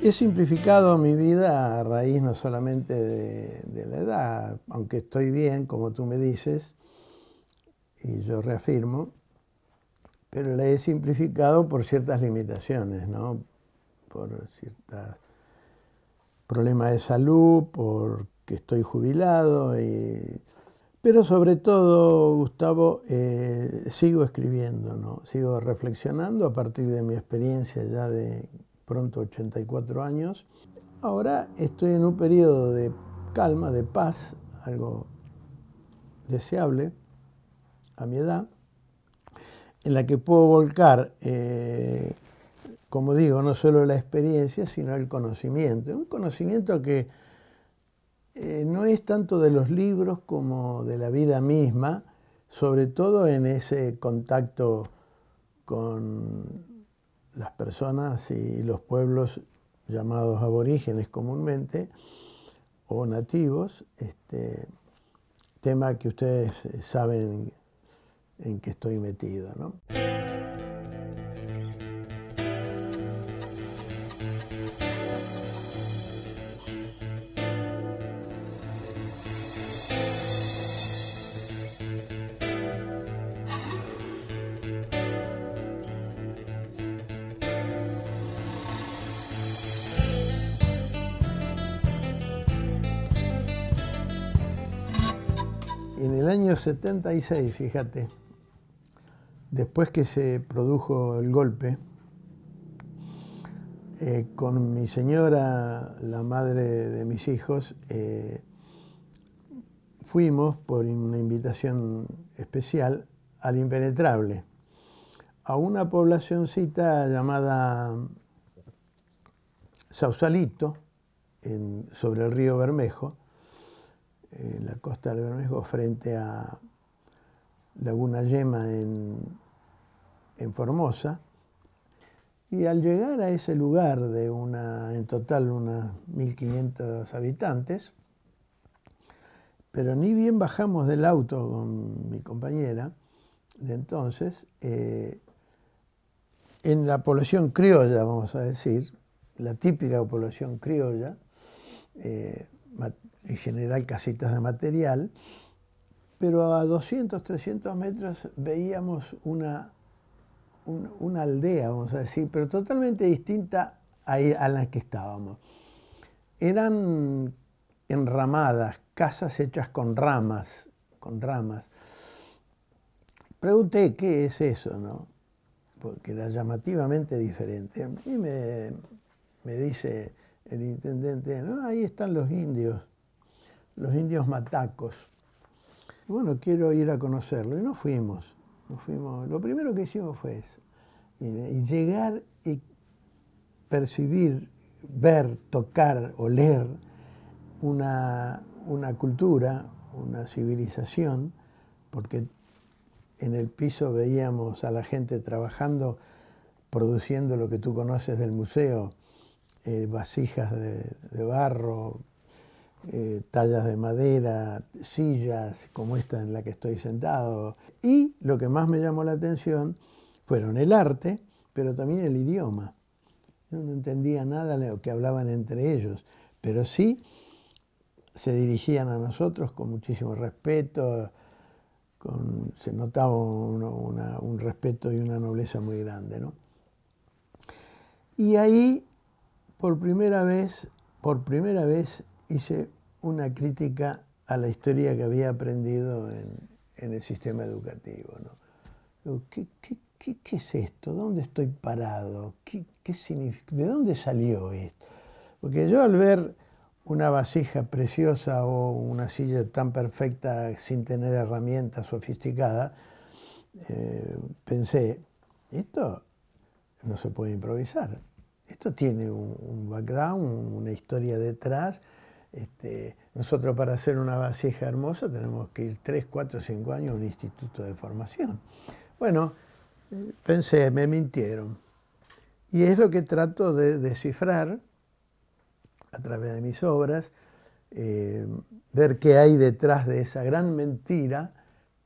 He simplificado mi vida a raíz no solamente de, la edad, aunque estoy bien, como tú me dices, y yo reafirmo, pero la he simplificado por ciertas limitaciones, por ciertos problemas de salud, porque estoy jubilado, pero sobre todo, Gustavo, eh, sigo escribiendo, ¿no? sigo reflexionando a partir de mi experiencia ya de pronto 84 años. Ahora estoy en un periodo de calma, de paz, algo deseable a mi edad, en la que puedo volcar, eh, como digo, no solo la experiencia, sino el conocimiento. Un conocimiento que eh, no es tanto de los libros como de la vida misma, sobre todo en ese contacto con las personas y los pueblos llamados aborígenes comúnmente o nativos, este, tema que ustedes saben en que estoy metido. año 76, fíjate, después que se produjo el golpe, eh, con mi señora, la madre de mis hijos, eh, fuimos por una invitación especial al impenetrable, a una poblacioncita llamada Sausalito, sobre el río Bermejo, en la costa del Bermejo frente a Laguna Yema en, Formosa. Y al llegar a ese lugar de una, en total unas 1.500 habitantes, pero ni bien bajamos del auto con mi compañera de entonces, eh, en la población criolla, vamos a decir, la típica población criolla, eh, en general casitas de material, pero a 200, 300 metros veíamos una, una aldea, vamos a decir, pero totalmente distinta a, la que estábamos. Eran enramadas, casas hechas con ramas, con ramas. Pregunté qué es eso, ¿no? Porque era llamativamente diferente. Y me, me dice el intendente, no, ahí están los indios los indios matacos. bueno, quiero ir a conocerlo. Y nos fuimos, fuimos. Lo primero que hicimos fue eso. Y llegar y percibir, ver, tocar, oler una, una cultura, una civilización, porque en el piso veíamos a la gente trabajando, produciendo lo que tú conoces del museo, eh, vasijas de barro, eh, tallas de madera, sillas como esta en la que estoy sentado. Y lo que más me llamó la atención fueron el arte, pero también el idioma. Yo no entendía nada de lo que hablaban entre ellos, pero sí se dirigían a nosotros con muchísimo respeto, se notaba un respeto y una nobleza muy grande. Y ahí, por primera vez, por primera vez hice una crítica a la historia que había aprendido en, el sistema educativo. ¿qué, es esto? ¿Dónde estoy parado? ¿Qué, ¿De dónde salió esto? Porque yo al ver una vasija preciosa o una silla tan perfecta sin tener herramientas sofisticadas, eh, pensé, esto no se puede improvisar. Esto tiene un background, una historia detrás este, nosotros para hacer una vasija hermosa tenemos que ir 3, 4, 5 años a un instituto de formación. Bueno, pensé, me mintieron. Y es lo que trato de descifrar a través de mis obras, eh, ver qué hay detrás de esa gran mentira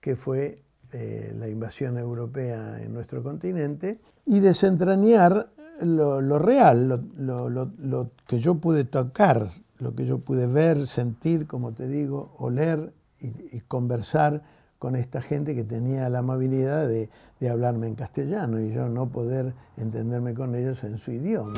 que fue eh, la invasión europea en nuestro continente y desentrañar lo, real, lo, lo que yo pude tocar lo que yo pude ver, sentir, como te digo, oler y, conversar con esta gente que tenía la amabilidad de, hablarme en castellano y yo no poder entenderme con ellos en su idioma.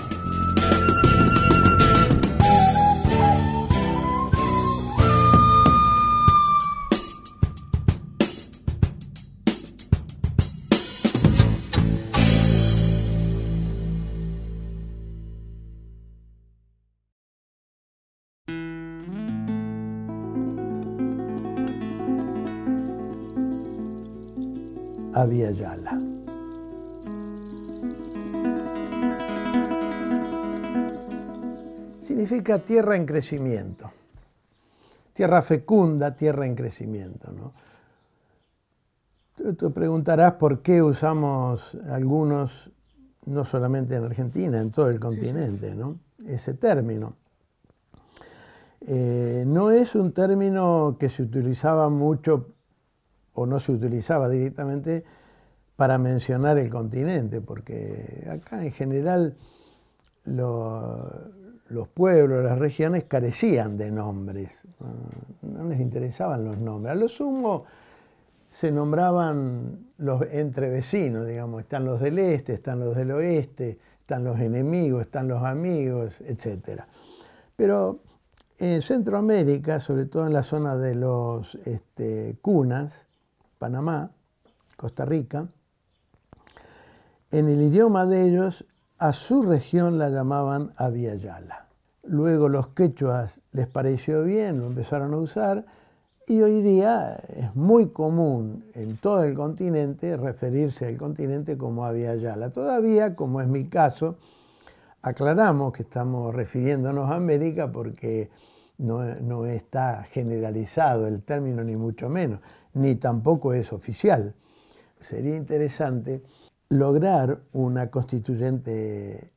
vía Yala. Significa tierra en crecimiento, tierra fecunda, tierra en crecimiento. Tú te preguntarás por qué usamos algunos, no solamente en Argentina, en todo el continente, ¿no? ese término. Eh, no es un término que se utilizaba mucho o no se utilizaba directamente para mencionar el continente, porque acá en general los pueblos, las regiones carecían de nombres, no, les interesaban los nombres. A lo sumo se nombraban los entre vecinos, digamos, están los del este, están los del oeste, están los enemigos, están los amigos, etc. Pero en Centroamérica, sobre todo en la zona de los este, cunas, Panamá, Costa Rica, en el idioma de ellos, a su región la llamaban Aviala. Luego los quechuas les pareció bien, lo empezaron a usar, y hoy día es muy común en todo el continente referirse al continente como Aviala. Todavía, como es mi caso, aclaramos que estamos refiriéndonos a América porque no está generalizado el término, ni mucho menos ni tampoco es oficial. Sería interesante lograr una constituyente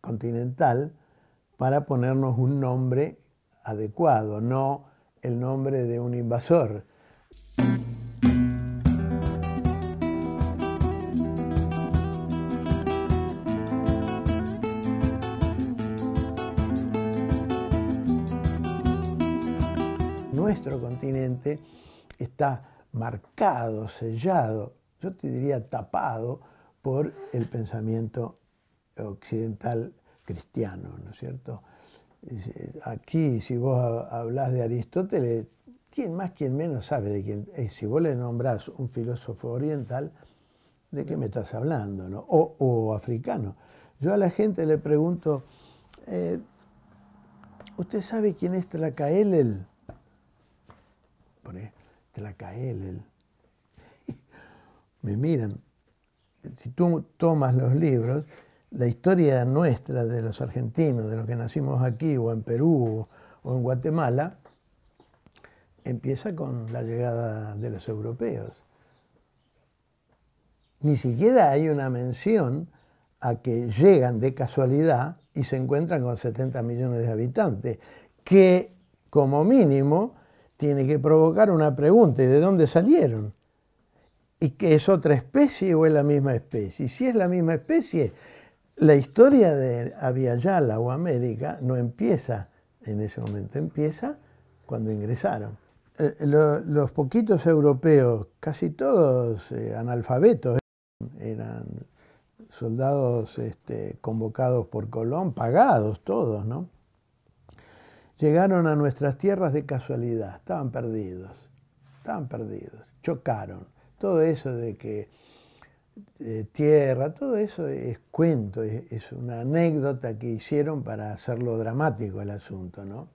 continental para ponernos un nombre adecuado, no el nombre de un invasor. Nuestro continente está marcado, sellado, yo te diría tapado por el pensamiento occidental cristiano, ¿no es cierto? Aquí, si vos hablás de Aristóteles, ¿quién más, quién menos sabe de quién? es. Eh, si vos le nombrás un filósofo oriental, ¿de qué me estás hablando? No? O, africano. Yo a la gente le pregunto, eh, ¿usted sabe quién es Tracaelel? Por Tlacaelel. Me miran. Si tú tomas los libros, la historia nuestra de los argentinos, de los que nacimos aquí o en Perú o en Guatemala, empieza con la llegada de los europeos. Ni siquiera hay una mención a que llegan de casualidad y se encuentran con 70 millones de habitantes, que como mínimo tiene que provocar una pregunta, ¿y de dónde salieron? ¿Y qué es otra especie o es la misma especie? si es la misma especie, la historia de Aviala o América no empieza en ese momento, empieza cuando ingresaron. Eh, los poquitos europeos, casi todos eh, analfabetos, eran soldados este, convocados por Colón, pagados todos, ¿no? llegaron a nuestras tierras de casualidad, estaban perdidos, estaban perdidos, chocaron. Todo eso de que tierra, todo eso es cuento, es, una anécdota que hicieron para hacerlo dramático el asunto, ¿no?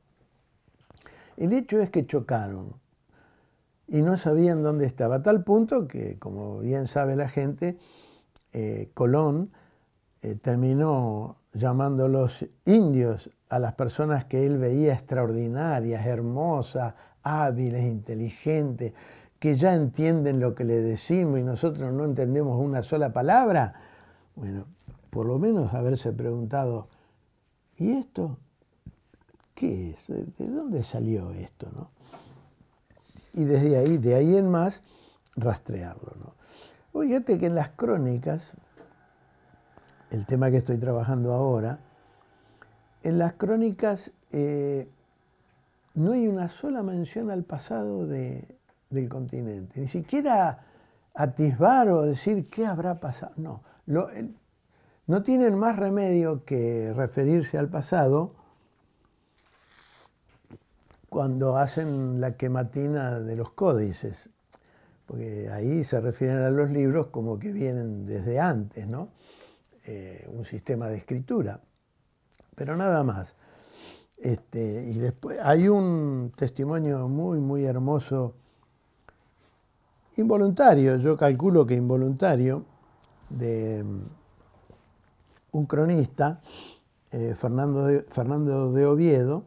El hecho es que chocaron y no sabían dónde estaba, a tal punto que, como bien sabe la gente, eh, Colón eh, terminó llamándolos indios a las personas que él veía extraordinarias, hermosas, hábiles, inteligentes, que ya entienden lo que le decimos y nosotros no entendemos una sola palabra. Bueno, por lo menos haberse preguntado, ¿y esto? ¿Qué es? ¿De dónde salió esto? Y desde ahí, de ahí en más, rastrearlo. ¿no? Fíjate que en las crónicas el tema que estoy trabajando ahora, en las crónicas eh, no hay una sola mención al pasado del continente, ni siquiera atisbar o decir qué habrá pasado. No, no tienen más remedio que referirse al pasado cuando hacen la quematina de los códices, porque ahí se refieren a los libros como que vienen desde antes, ¿no? Eh, un sistema de escritura. Pero nada más. Este, y después hay un testimonio muy, muy hermoso, involuntario, yo calculo que involuntario, de mm, un cronista, eh, Fernando, Fernando de Oviedo,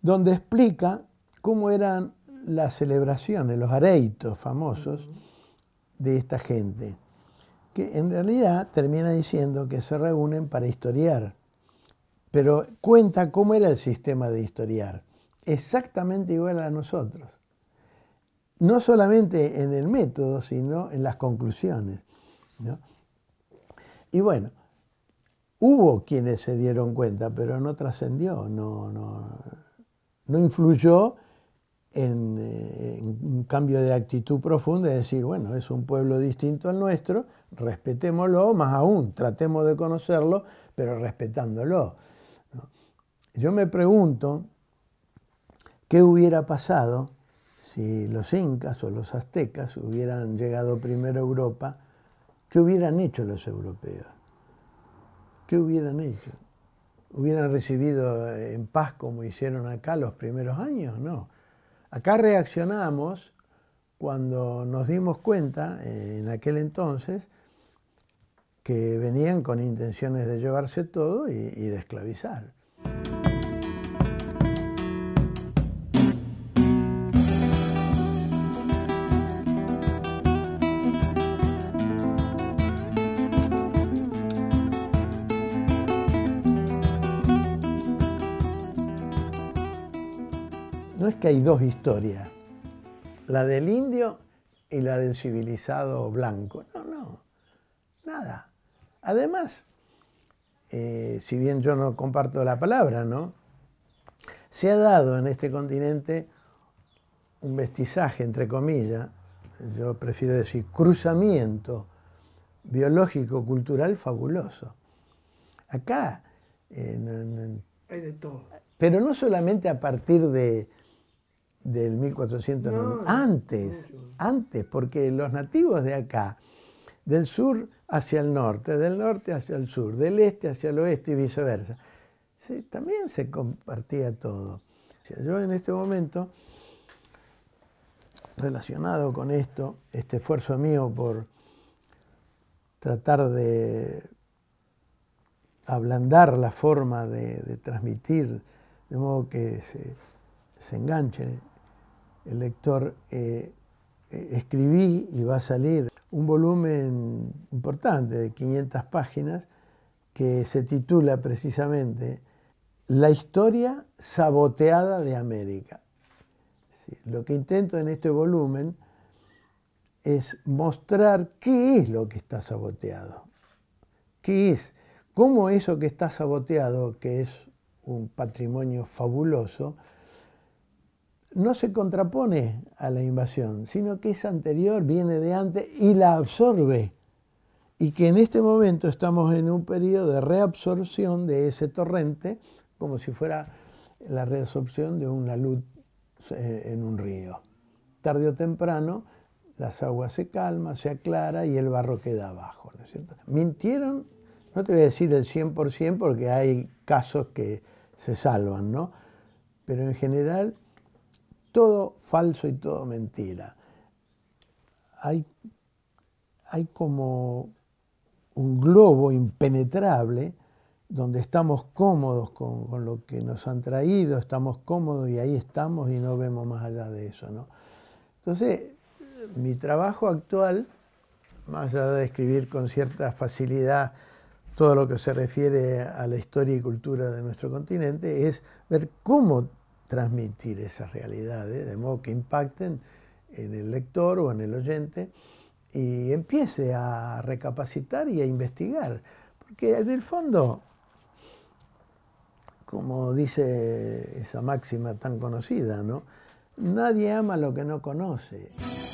donde explica cómo eran las celebraciones, los areitos famosos de esta gente que en realidad termina diciendo que se reúnen para historiar, pero cuenta cómo era el sistema de historiar, exactamente igual a nosotros, no solamente en el método, sino en las conclusiones. Y bueno, hubo quienes se dieron cuenta, pero no trascendió, no, influyó en, eh, en, un cambio de actitud profunda, es decir, bueno, es un pueblo distinto al nuestro respetémoslo, más aún, tratemos de conocerlo, pero respetándolo. Yo me pregunto qué hubiera pasado si los incas o los aztecas hubieran llegado primero a Europa, ¿qué hubieran hecho los europeos? ¿Qué hubieran hecho? ¿Hubieran recibido eh, en paz como hicieron acá los primeros años? No. Acá reaccionamos cuando nos dimos cuenta, eh, en aquel entonces, que venían con intenciones de llevarse todo y, de esclavizar. no es que hay dos historias, la del indio y la del civilizado blanco. No, no, nada. Además, eh, si bien yo no comparto la palabra, ¿no? Se ha dado en este continente un mestizaje entre comillas, yo prefiero decir cruzamiento biológico-cultural fabuloso. Acá. Pero no solamente a partir de, del 1490, antes, antes, porque los nativos de acá, del sur, hacia el norte, del norte hacia el sur, del este hacia el oeste y viceversa. también se compartía todo. Yo en este momento, relacionado con esto, este esfuerzo mío por tratar de ablandar la forma de, transmitir, de modo que se, enganche el lector, eh, eh, escribí y va a salir un volumen importante de 500 páginas que se titula precisamente La historia saboteada de América. lo que intento en este volumen es mostrar qué es lo que está saboteado, qué es, cómo eso que está saboteado, que es un patrimonio fabuloso, no se contrapone a la invasión, sino que es anterior, viene de antes y la absorbe. Y que en este momento estamos en un periodo de reabsorción de ese torrente, como si fuera la reabsorción de una luz eh, en un río. Tarde o temprano, las aguas se calman, se aclara y el barro queda abajo. Mintieron, no te voy a decir el 100% porque hay casos que se salvan, ¿no? pero en general todo falso y todo mentira. Hay, hay como un globo impenetrable donde estamos cómodos con, lo que nos han traído, estamos cómodos y ahí estamos y no vemos más allá de eso. ¿no? Entonces, mi trabajo actual, más allá de escribir con cierta facilidad todo lo que se refiere a la historia y cultura de nuestro continente, es ver cómo transmitir esas realidades, de modo que impacten en el lector o en el oyente y empiece a recapacitar y a investigar. Porque en el fondo, como dice esa máxima tan conocida, ¿no? Nadie ama lo que no conoce.